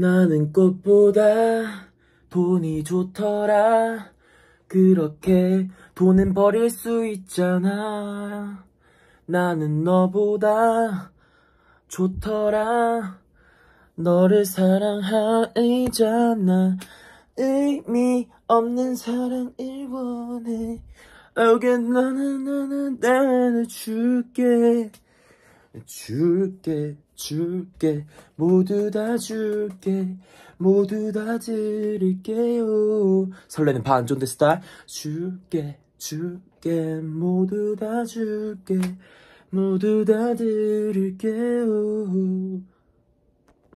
나는 꽃보다 돈이 좋더라. 그렇게 돈은 버릴 수 있잖아. 나는 너보다 좋더라. 너를 사랑하잖아. 의미 없는 사랑 일본에. 오게 나는 나는 나를 줄게. 줄게 줄게 모두 다 줄게 모두 다 드릴게요 설레는 반존대 스타일 줄게 줄게 모두 다 줄게 모두 다 드릴게요